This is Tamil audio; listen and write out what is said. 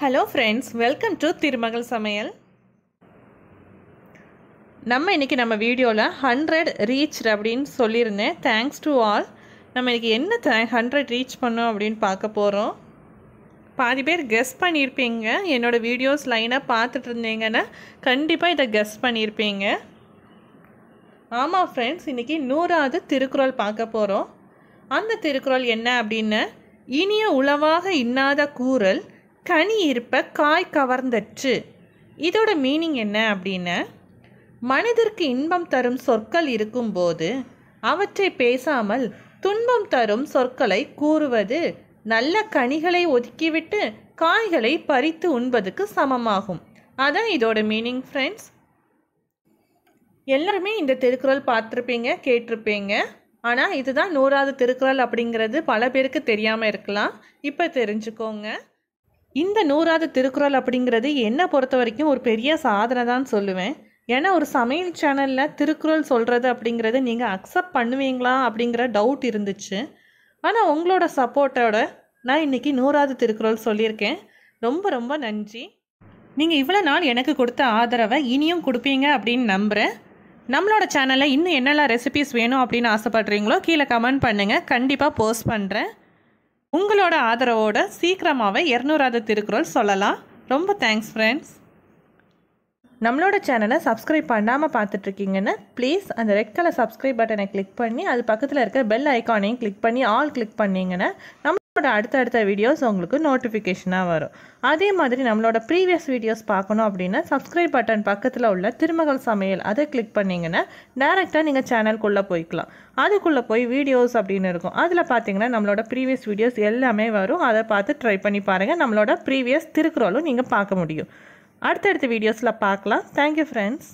ஹலோ ஃப்ரெண்ட்ஸ் வெல்கம் டு திருமகள் சமையல் நம்ம இன்றைக்கி நம்ம வீடியோவில் ஹண்ட்ரட் ரீச் அப்படின்னு சொல்லியிருந்தேன் தேங்க்ஸ் டு ஆல் நம்ம இன்றைக்கி என்ன தே ஹண்ட்ரட் ரீச் பண்ணோம் அப்படின்னு பார்க்க போகிறோம் பாதி பேர் கெஸ் பண்ணியிருப்பீங்க என்னோடய வீடியோஸ் லைனாக பார்த்துட்டு இருந்தீங்கன்னா கண்டிப்பாக இதை கெஸ் பண்ணியிருப்பீங்க ஆமாம் ஃப்ரெண்ட்ஸ் இன்றைக்கி நூறாவது திருக்குறள் பார்க்க போகிறோம் அந்த திருக்குறள் என்ன அப்படின்னு இனிய உளவாக இன்னாத கூறல் கனி இருப்ப காய் கவர்ந்தற்று இதோட மீனிங் என்ன அப்படின்னு மனிதருக்கு இன்பம் தரும் சொற்கள் இருக்கும்போது அவற்றை பேசாமல் துன்பம் தரும் சொற்களை கூறுவது நல்ல கனிகளை ஒதுக்கிவிட்டு காய்களை பறித்து உண்பதுக்கு சமமாகும் அதான் இதோட மீனிங் ஃப்ரெண்ட்ஸ் எல்லாருமே இந்த திருக்குறள் பார்த்துருப்பீங்க கேட்டிருப்பீங்க ஆனால் இதுதான் நூறாவது திருக்குறள் அப்படிங்கிறது பல பேருக்கு தெரியாமல் இருக்கலாம் இப்போ தெரிஞ்சுக்கோங்க இந்த நூறாவது திருக்குறள் அப்படிங்கிறது என்னை பொறுத்த வரைக்கும் ஒரு பெரிய சாதனை தான் சொல்லுவேன் ஏன்னா ஒரு சமையல் சேனலில் திருக்குறள் சொல்கிறது அப்படிங்கிறது நீங்கள் அக்செப்ட் பண்ணுவீங்களா அப்படிங்கிற டவுட் இருந்துச்சு ஆனால் உங்களோட சப்போர்ட்டோட நான் இன்றைக்கி நூறாவது திருக்குறள் சொல்லியிருக்கேன் ரொம்ப ரொம்ப நன்றி நீங்கள் இவ்வளோ நாள் எனக்கு கொடுத்த ஆதரவை இனியும் கொடுப்பீங்க அப்படின்னு நம்புகிறேன் நம்மளோட சேனலில் இன்னும் என்னெல்லாம் ரெசிபீஸ் வேணும் அப்படின்னு ஆசைப்பட்றீங்களோ கீழே கமெண்ட் பண்ணுங்கள் கண்டிப்பாக போஸ்ட் பண்ணுறேன் உங்களோட ஆதரவோட சீக்கிரமாகவே இரநூறாவது திருக்குறள் சொல்லலாம் ரொம்ப தேங்க்ஸ் ஃப்ரெண்ட்ஸ் நம்மளோட சேனலை சப்ஸ்கிரைப் பண்ணாமல் பார்த்துட்ருக்கீங்கன்னு ப்ளீஸ் அந்த ரெட் கலர் சப்ஸ்கிரைப் பட்டனை கிளிக் பண்ணி அது பக்கத்தில் இருக்க பெல் ஐக்கானையும் கிளிக் பண்ணி ஆல் கிளிக் பண்ணிங்கன்னா நம்ம நம்மளோட அடுத்தடுத்த வீடியோஸ் உங்களுக்கு நோட்டிஃபிகேஷனாக வரும் அதே மாதிரி நம்மளோட ப்ரீவியஸ் வீடியோஸ் பார்க்கணும் அப்படின்னா சப்ஸ்கிரைப் பட்டன் பக்கத்தில் உள்ள திருமகள் சமையல் அதை கிளிக் பண்ணிங்கன்னா டேரெக்டாக நீங்கள் சேனல்குள்ளே போய்க்கலாம் அதுக்குள்ளே போய் வீடியோஸ் அப்படின்னு இருக்கும் அதில் பார்த்தீங்கன்னா நம்மளோட ப்ரீவியஸ் வீடியோஸ் எல்லாமே வரும் அதை பார்த்து ட்ரை பண்ணி பாருங்கள் நம்மளோட ப்ரீவியஸ் திருக்குறளும் நீங்கள் பார்க்க முடியும் அடுத்தடுத்த வீடியோஸில் பார்க்கலாம் தேங்க்யூ ஃப்ரெண்ட்ஸ்